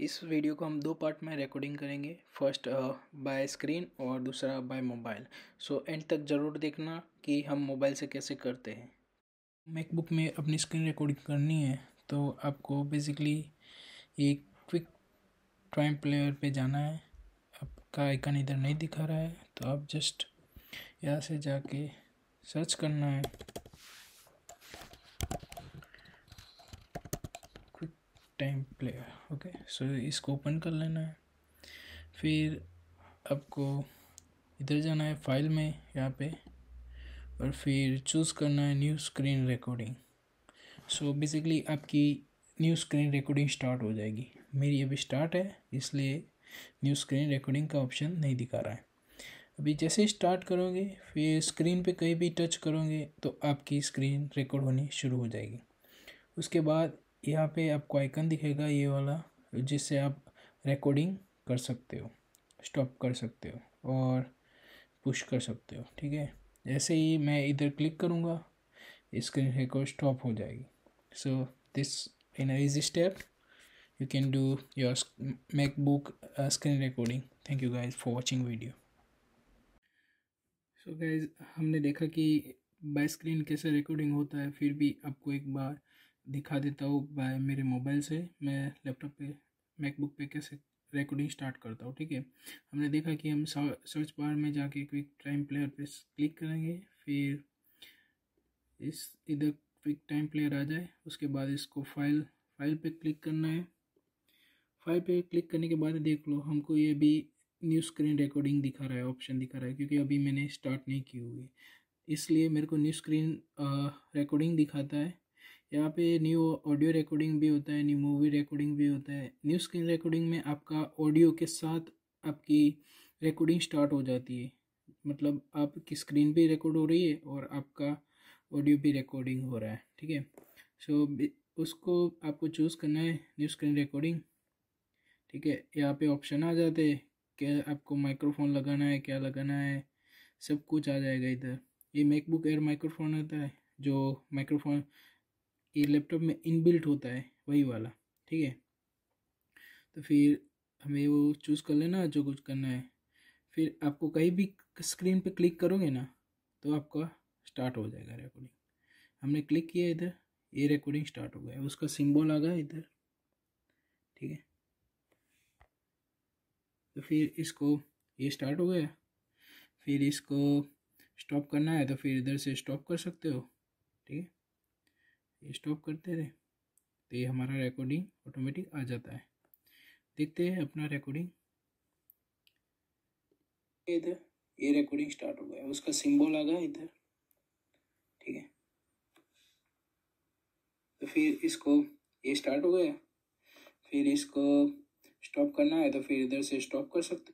इस वीडियो को हम दो पार्ट में रिकॉर्डिंग करेंगे फर्स्ट बाय स्क्रीन और दूसरा बाय मोबाइल सो एंड तक ज़रूर देखना कि हम मोबाइल से कैसे करते हैं मैकबुक में अपनी स्क्रीन रिकॉर्डिंग करनी है तो आपको बेसिकली ये क्विक टाइम प्लेयर पे जाना है आपका आइकन इधर नहीं दिखा रहा है तो आप जस्ट यहाँ से जाके सर्च करना है टाइम प्लेयर ओके सो इसको ओपन कर लेना है फिर आपको इधर जाना है फाइल में यहाँ पे और फिर चूज़ करना है new screen recording so basically आपकी न्यू स्क्रीन रिकॉर्डिंग स्टार्ट हो जाएगी मेरी अभी स्टार्ट है इसलिए न्यू स्क्रीन रिकॉर्डिंग का ऑप्शन नहीं दिखा रहा है अभी जैसे स्टार्ट करोगे फिर स्क्रीन पे कहीं भी टच करोगे तो आपकी स्क्रीन रिकॉर्ड होनी शुरू हो जाएगी उसके बाद यहाँ पे आपको आइकन दिखेगा ये वाला जिससे आप रिकॉर्डिंग कर सकते हो स्टॉप कर सकते हो और पुश कर सकते हो ठीक है ऐसे ही मैं इधर क्लिक करूँगा स्क्रीन रिकॉर्ड स्टॉप हो जाएगी so this in easy step you can do your MacBook screen recording thank you guys for watching video so guys हमने देखा कि बाय स्क्रीन कैसे रिकॉर्डिंग होता है फिर भी आपको एक बार दिखा देता हूँ बाय मेरे मोबाइल से मैं लैपटॉप पे मैकबुक पे कैसे रिकॉर्डिंग स्टार्ट करता हूँ ठीक है हमने देखा कि हम सर्च बार में जाके क्विक टाइम प्लेयर पे क्लिक करेंगे फिर इस इधर क्विक टाइम प्लेयर आ जाए उसके बाद इसको फाइल फाइल पे क्लिक करना है फाइल पे क्लिक करने के बाद देख लो हमको ये भी न्यू स्क्रीन रिकॉर्डिंग दिखा रहा है ऑप्शन दिखा रहा है क्योंकि अभी मैंने स्टार्ट नहीं की हुई इसलिए मेरे को न्यू स्क्रीन रिकॉर्डिंग दिखाता है यहाँ पे न्यू ऑडियो रिकॉर्डिंग भी होता है न्यू मूवी रिकॉर्डिंग भी होता है न्यू स्क्रीन रिकॉर्डिंग में आपका ऑडियो के साथ आपकी रिकॉर्डिंग स्टार्ट हो जाती है मतलब आपकी स्क्रीन भी रिकॉर्ड हो रही है और आपका ऑडियो भी रिकॉर्डिंग हो रहा है ठीक है सो उसको आपको चूज़ करना है न्यू स्क्रीन रिकॉर्डिंग ठीक है यहाँ पे ऑप्शन आ जाते हैं क्या आपको माइक्रोफोन लगाना है क्या लगाना है सब कुछ आ जाएगा इधर ये मैकबुक एयर माइक्रोफोन होता है जो माइक्रोफोन ये लैपटॉप में इनबिल्ट होता है वही वाला ठीक है तो फिर हमें वो चूज़ कर लेना जो कुछ करना है फिर आपको कहीं भी स्क्रीन पे क्लिक करोगे ना तो आपका स्टार्ट हो जाएगा रिकॉर्डिंग हमने क्लिक किया इधर ये रिकॉर्डिंग स्टार्ट हो गया उसका सिंबल आ गया इधर ठीक है तो फिर इसको ये स्टार्ट हो गया फिर इसको स्टॉप करना है तो फिर इधर से स्टॉप कर सकते हो ठीक है स्टॉप करते रहे तो ये हमारा रिकॉर्डिंग ऑटोमेटिक आ जाता है देखते हैं अपना रिकॉर्डिंग इधर ये रिकॉर्डिंग स्टार्ट हो गया उसका सिंबल आ गया इधर ठीक है तो फिर इसको ये स्टार्ट हो गया फिर इसको स्टॉप करना है तो फिर इधर से स्टॉप कर सकते